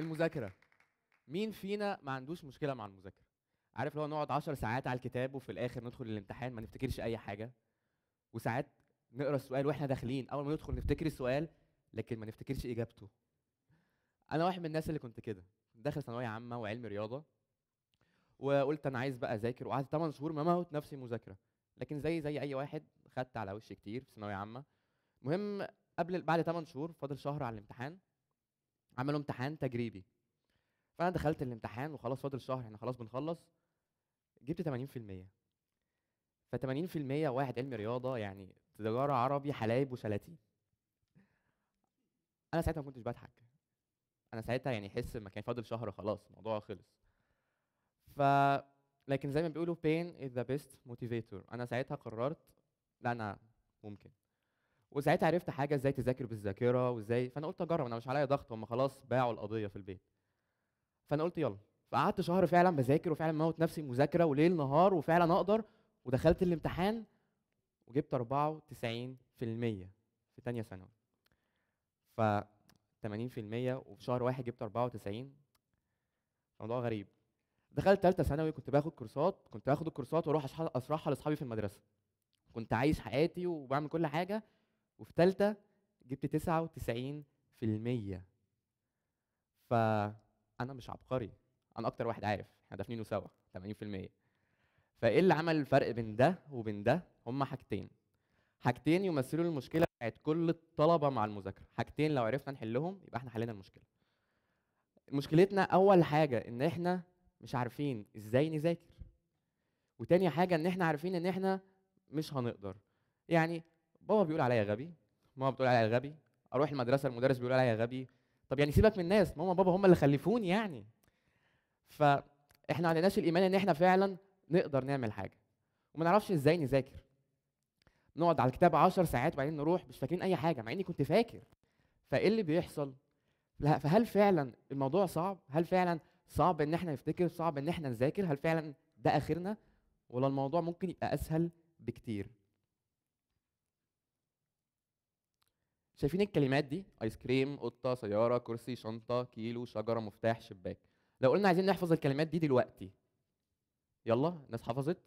المذاكره مين فينا ما عندوش مشكله مع المذاكره عارف لو نقعد 10 ساعات على الكتاب وفي الاخر ندخل الامتحان ما نفتكرش اي حاجه وساعات نقرا السؤال واحنا داخلين اول ما ندخل نفتكر السؤال لكن ما نفتكرش اجابته انا واحد من الناس اللي كنت كده داخل ثانويه عامه وعلم رياضه وقلت انا عايز بقى اذاكر وقعدت 8 شهور ما موت نفسي مذاكره لكن زي زي اي واحد خدت على وشي كتير في ثانويه عامه المهم قبل بعد 8 شهور فاضل شهر على الامتحان عملوا امتحان تجريبي فانا دخلت الامتحان وخلاص فاضل شهر احنا خلاص بنخلص جبت 80% ف 80% واحد علم رياضه يعني تجاره عربي حلايب وشلاتين انا ساعتها ما كنتش بضحك انا ساعتها يعني حس ما كان فاضل شهر خلاص الموضوع خلص ف لكن زي ما بيقولوا pain is the best motivator انا ساعتها قررت لا انا ممكن وساعتها عرفت حاجه ازاي تذاكر بالذاكره وازاي فانا قلت اجرب انا مش عليا ضغط هم خلاص باعوا القضيه في البيت فانا قلت يلا فقعدت شهر فعلا بذاكر وفعلا موت نفسي مذاكره وليل نهار وفعلا اقدر ودخلت الامتحان وجبت 94% في ثانيه ثانوي ف 80% وفي شهر واحد جبت 94 موضوع غريب دخلت ثالثه ثانوي كنت باخد كورسات كنت باخد الكورسات واروح اشرحها لاصحابي في المدرسه كنت عايش حياتي وبعمل كل حاجه وفي ثالثه جبت 99% فانا مش عبقري انا اكتر واحد عارف احنا دافنينه سوا 80% فايه اللي عمل الفرق بين ده وبين ده هما حاجتين حاجتين يمثلوا المشكله بتاعت كل الطلبه مع المذاكره حاجتين لو عرفنا نحلهم يبقى احنا حلينا المشكله مشكلتنا اول حاجه ان احنا مش عارفين ازاي نذاكر وتاني حاجه ان احنا عارفين ان احنا مش هنقدر يعني بابا بيقول عليا غبي ماما بتقول عليا غبي اروح المدرسه المدرس بيقول عليا غبي طب يعني سيبك من الناس ماما بابا هم اللي خلفوني يعني فاحنا ما عندناش الايمان ان احنا فعلا نقدر نعمل حاجه وما نعرفش ازاي نذاكر نقعد على الكتاب 10 ساعات وبعدين نروح مش فاكرين اي حاجه مع اني كنت فاكر فايه اللي بيحصل لا فهل فعلا الموضوع صعب هل فعلا صعب ان احنا نفتكر صعب ان احنا نذاكر هل فعلا ده اخرنا ولا الموضوع ممكن يبقى اسهل بكتير شايفين الكلمات دي ايس كريم قطه سياره كرسي شنطه كيلو شجره مفتاح شباك لو قلنا عايزين نحفظ الكلمات دي دلوقتي يلا الناس حفظت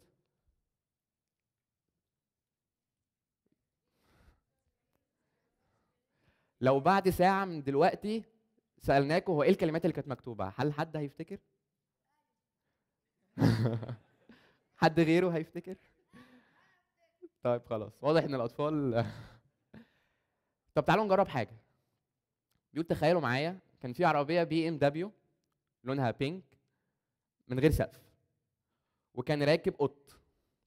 لو بعد ساعة من دلوقتي سألناكم هو ايه الكلمات اللي كانت مكتوبة؟ هل حد هيفتكر؟ حد غيره هيفتكر؟ طيب خلاص واضح ان الاطفال طب تعالوا نجرب حاجه بيقول تخيلوا معايا كان في عربيه بي ام دبليو لونها بينك من غير سقف وكان راكب قط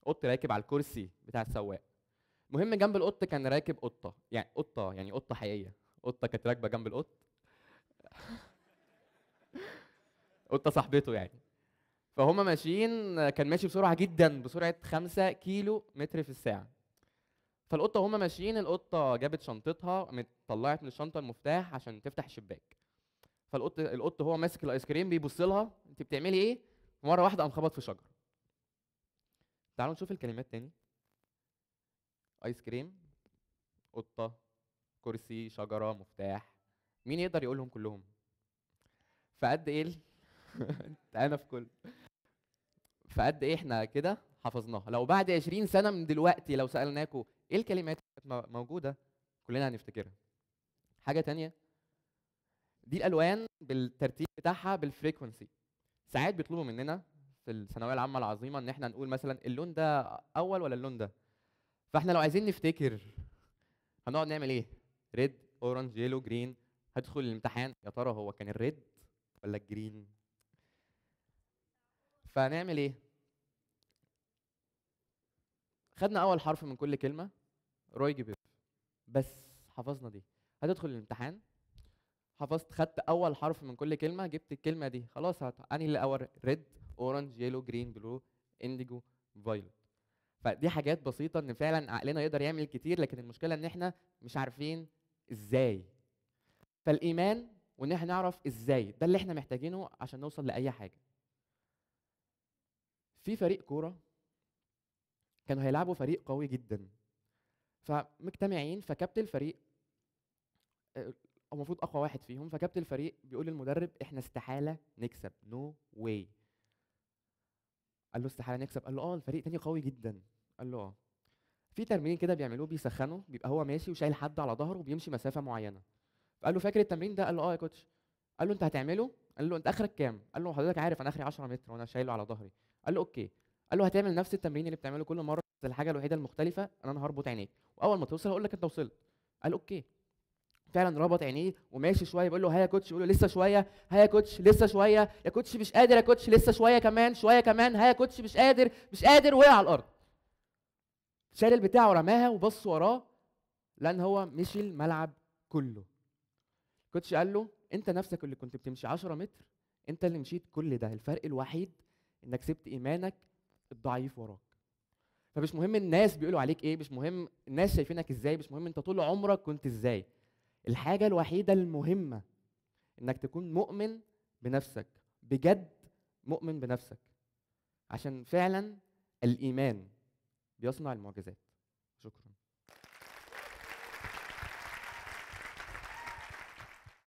قط راكب على الكرسي بتاع السواق المهم جنب القط كان راكب قطه يعني قطه يعني قطه حقيقيه قطه كانت راكبه جنب القط قطه صاحبته يعني فهم ماشيين كان ماشي بسرعه جدا بسرعه 5 كيلو متر في الساعه فالقطه وهم ماشيين القطه جابت شنطتها طلعت من الشنطه المفتاح عشان تفتح الشباك فالقط القط هو ماسك الايس كريم بيبص لها انت بتعملي ايه مره واحده قام خبط في شجر تعالوا نشوف الكلمات تاني ايس كريم قطه كرسي شجره مفتاح مين يقدر يقولهم كلهم فقد ايه انا في كل فقد ايه احنا كده حفظناها لو بعد 20 سنه من دلوقتي لو سالناكم ايه الكلمات اللي كانت موجوده كلنا هنفتكرها حاجه تانية دي الالوان بالترتيب بتاعها بالفريكونسي ساعات بيطلبوا مننا في الثانويه العامه العظيمه ان احنا نقول مثلا اللون ده اول ولا اللون ده فاحنا لو عايزين نفتكر هنقعد نعمل ايه ريد اورنج يلو جرين هتدخل الامتحان يا ترى هو كان الريد ولا الجرين فنعمل ايه خدنا اول حرف من كل كلمه روي جيبيب بس حفظنا دي هتدخل الامتحان حفظت خدت اول حرف من كل كلمه جبت الكلمه دي خلاص انهي الاول ريد اورنج يلو جرين بلو انديجو فايلوت فدي حاجات بسيطه ان فعلا عقلنا يقدر يعمل كتير لكن المشكله ان احنا مش عارفين ازاي فالايمان وان احنا نعرف ازاي ده اللي احنا محتاجينه عشان نوصل لاي حاجه في فريق كوره كانوا هيلعبوا فريق قوي جدا فمجتمعين فكابتن الفريق هو آه، المفروض اقوى واحد فيهم فكابتن الفريق بيقول للمدرب احنا استحاله نكسب نو no واي قال له استحاله نكسب قال له اه الفريق تاني قوي جدا قال له اه في تمرين كده بيعملوه بيسخنوا بيبقى هو ماشي وشايل حد على ظهره وبيمشي مسافه معينه فقال له فاكر التمرين ده قال له اه يا كوتش قال له انت هتعمله قال له انت اخرك كام قال له حضرتك عارف انا اخري 10 متر وانا شايله على ظهري قال له اوكي قال له هتعمل نفس التمرين اللي بتعمله كل مره بس الحاجه الوحيده المختلفه ان انا هربط عينيك واول ما توصل هقول لك انت وصلت قال اوكي فعلا ربط عينيه وماشي شويه بيقول له هيا كوتش بيقول له لسه شويه هيا كوتش لسه شويه يا كوتش مش قادر يا كوتش لسه شويه كمان شويه كمان هيا كوتش مش قادر مش قادر وقع على الارض شال البتاع ورماها وبص وراه لان هو مشي الملعب كله كوتش قال له انت نفسك اللي كنت بتمشي 10 متر انت اللي مشيت كل ده الفرق الوحيد انك سبت ايمانك الضعيف وراك فمش مهم الناس بيقولوا عليك ايه مش مهم الناس شايفينك ازاي مش مهم انت طول عمرك كنت ازاي الحاجه الوحيده المهمه انك تكون مؤمن بنفسك بجد مؤمن بنفسك عشان فعلا الايمان بيصنع المعجزات شكرا